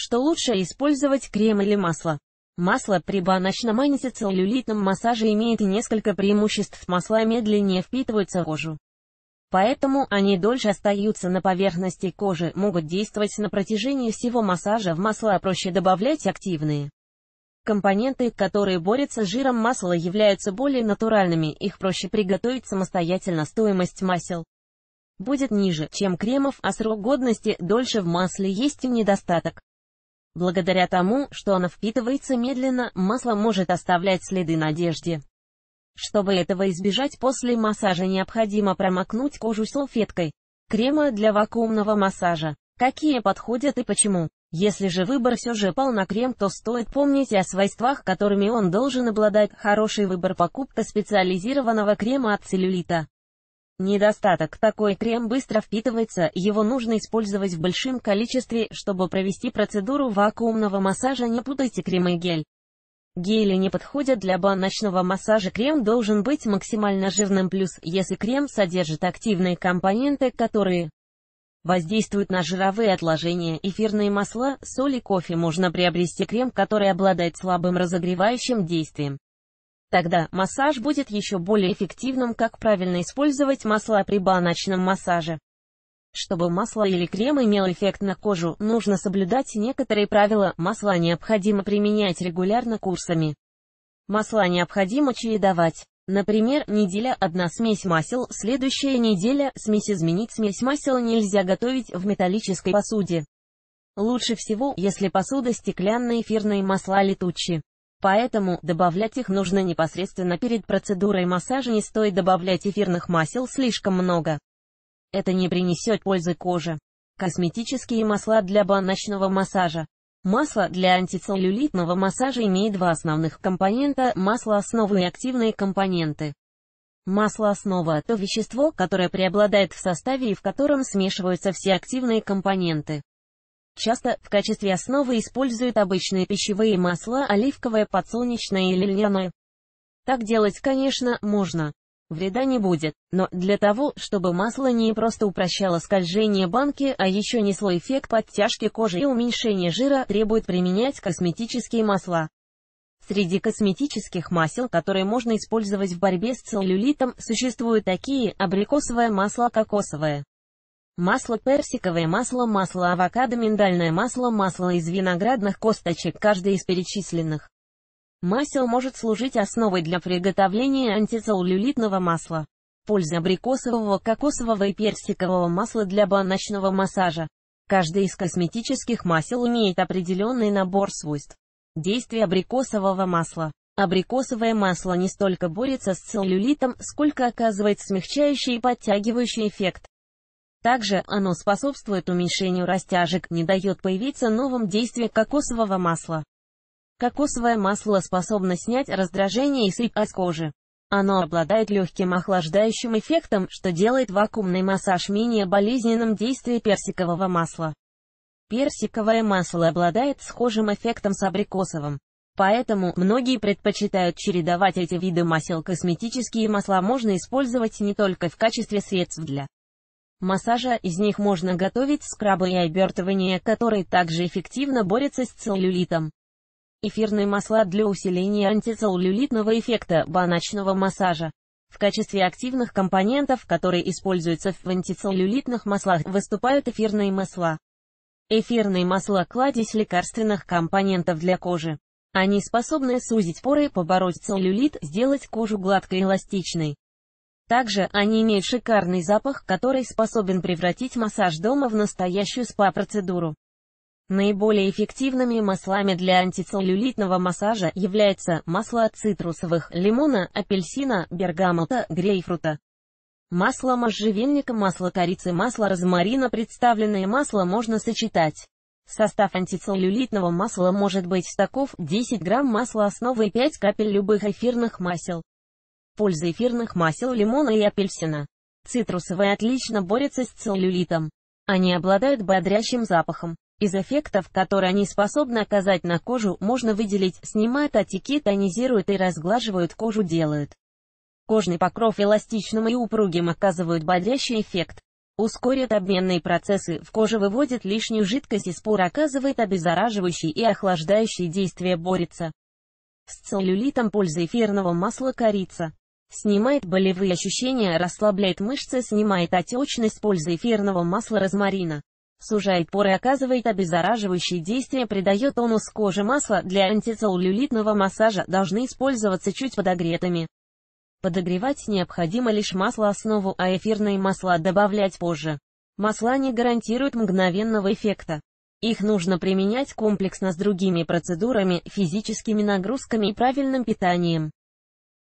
что лучше использовать крем или масло. Масло при баночном антицеллюлитном массаже имеет несколько преимуществ. Масла медленнее впитываются в кожу. Поэтому они дольше остаются на поверхности кожи, могут действовать на протяжении всего массажа. В масла проще добавлять активные. Компоненты, которые борются с жиром масла являются более натуральными, их проще приготовить самостоятельно. Стоимость масел будет ниже, чем кремов, а срок годности дольше в масле есть недостаток. Благодаря тому, что она впитывается медленно, масло может оставлять следы на одежде. Чтобы этого избежать после массажа необходимо промокнуть кожу салфеткой. Крема для вакуумного массажа. Какие подходят и почему? Если же выбор все же пал на крем, то стоит помнить о свойствах, которыми он должен обладать. Хороший выбор покупка специализированного крема от целлюлита. Недостаток. Такой крем быстро впитывается, его нужно использовать в большом количестве, чтобы провести процедуру вакуумного массажа. Не путайте крем и гель. Гели не подходят для баночного массажа. Крем должен быть максимально жирным. Плюс, если крем содержит активные компоненты, которые воздействуют на жировые отложения, эфирные масла, соль и кофе, можно приобрести крем, который обладает слабым разогревающим действием. Тогда массаж будет еще более эффективным, как правильно использовать масла при баночном массаже. Чтобы масло или крем имел эффект на кожу, нужно соблюдать некоторые правила, масла необходимо применять регулярно курсами. Масла необходимо чередовать. Например, неделя одна смесь масел, следующая неделя смесь изменить смесь масел нельзя готовить в металлической посуде. Лучше всего, если посуда стеклянная эфирные масла летучие. Поэтому добавлять их нужно непосредственно перед процедурой массажа не стоит добавлять эфирных масел слишком много. Это не принесет пользы коже. Косметические масла для баночного массажа. Масло для антицеллюлитного массажа имеет два основных компонента – масло основы и активные компоненты. Масло основа – то вещество, которое преобладает в составе и в котором смешиваются все активные компоненты. Часто в качестве основы используют обычные пищевые масла, оливковое, подсолнечное или льняное. Так делать, конечно, можно. Вреда не будет, но для того, чтобы масло не просто упрощало скольжение банки, а еще несло эффект подтяжки кожи и уменьшения жира, требует применять косметические масла. Среди косметических масел, которые можно использовать в борьбе с целлюлитом, существуют такие, абрикосовое масло кокосовое масло персиковое масло, масло авокадо, миндальное масло, масло из виноградных косточек, Каждое из перечисленных. Масел может служить основой для приготовления антицеллюлитного масла. Польза абрикосового, кокосового и персикового масла для баночного массажа. Каждый из косметических масел имеет определенный набор свойств. Действие абрикосового масла. Абрикосовое масло не столько борется с целлюлитом, сколько оказывает смягчающий и подтягивающий эффект. Также оно способствует уменьшению растяжек, не дает появиться новым действиям кокосового масла. Кокосовое масло способно снять раздражение и сыпь с кожи. Оно обладает легким охлаждающим эффектом, что делает вакуумный массаж менее болезненным действие персикового масла. Персиковое масло обладает схожим эффектом с абрикосовым. Поэтому, многие предпочитают чередовать эти виды масел. Косметические масла можно использовать не только в качестве средств для массажа, из них можно готовить скрабы и обертывания, которые также эффективно борются с целлюлитом. Эфирные масла для усиления антицеллюлитного эффекта баночного массажа. В качестве активных компонентов, которые используются в антицеллюлитных маслах, выступают эфирные масла. Эфирные масла – кладезь лекарственных компонентов для кожи. Они способны сузить поры, побороть целлюлит, сделать кожу гладкой и эластичной. Также они имеют шикарный запах, который способен превратить массаж дома в настоящую спа-процедуру. Наиболее эффективными маслами для антицеллюлитного массажа являются масло цитрусовых, лимона, апельсина, бергамота, грейпфрута. Масло можжевельника, масло корицы, масло розмарина представленные масла можно сочетать. Состав антицеллюлитного масла может быть таков 10 грамм масла основы и 5 капель любых эфирных масел. Польза эфирных масел лимона и апельсина. Цитрусовые отлично борются с целлюлитом. Они обладают бодрящим запахом. Из эффектов, которые они способны оказать на кожу, можно выделить, снимают отеки, тонизируют и разглаживают кожу делают. Кожный покров эластичным и упругим оказывают бодрящий эффект. Ускорят обменные процессы, в коже выводит лишнюю жидкость и спор оказывает обеззараживающий и охлаждающий действие борется. С целлюлитом польза эфирного масла корица. Снимает болевые ощущения, расслабляет мышцы, снимает отечность, польза эфирного масла розмарина. Сужает поры, оказывает обеззараживающее действие, придает тонус коже. масла для антицеллюлитного массажа, должны использоваться чуть подогретыми. Подогревать необходимо лишь масло-основу, а эфирные масла добавлять позже. Масла не гарантируют мгновенного эффекта. Их нужно применять комплексно с другими процедурами, физическими нагрузками и правильным питанием.